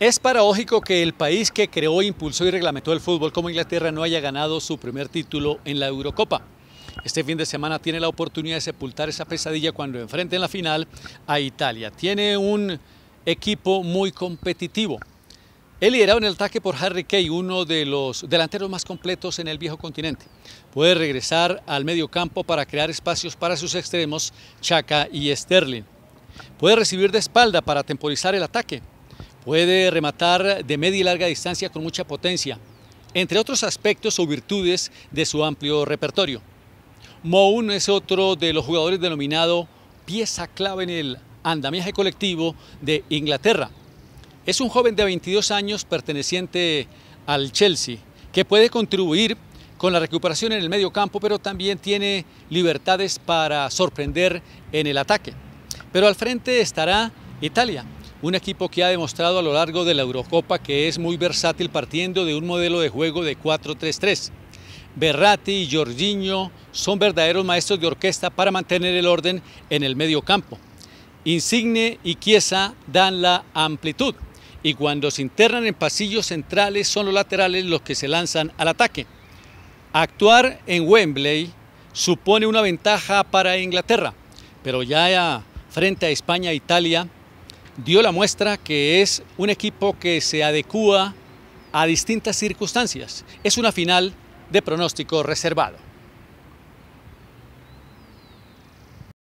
Es paradójico que el país que creó, impulsó y reglamentó el fútbol como Inglaterra no haya ganado su primer título en la Eurocopa. Este fin de semana tiene la oportunidad de sepultar esa pesadilla cuando enfrente en la final a Italia. Tiene un equipo muy competitivo. Él liderado en el ataque por Harry Kane, uno de los delanteros más completos en el viejo continente. Puede regresar al medio campo para crear espacios para sus extremos, Chaka y Sterling. Puede recibir de espalda para temporizar el ataque. Puede rematar de media y larga distancia con mucha potencia, entre otros aspectos o virtudes de su amplio repertorio. Moon es otro de los jugadores denominado pieza clave en el andamiaje colectivo de Inglaterra. Es un joven de 22 años perteneciente al Chelsea, que puede contribuir con la recuperación en el medio campo, pero también tiene libertades para sorprender en el ataque. Pero al frente estará Italia, un equipo que ha demostrado a lo largo de la Eurocopa que es muy versátil partiendo de un modelo de juego de 4-3-3. Berratti y Jorginho son verdaderos maestros de orquesta para mantener el orden en el medio campo. Insigne y Chiesa dan la amplitud y cuando se internan en pasillos centrales son los laterales los que se lanzan al ataque. Actuar en Wembley supone una ventaja para Inglaterra, pero ya frente a España e Italia dio la muestra que es un equipo que se adecúa a distintas circunstancias. Es una final de pronóstico reservado.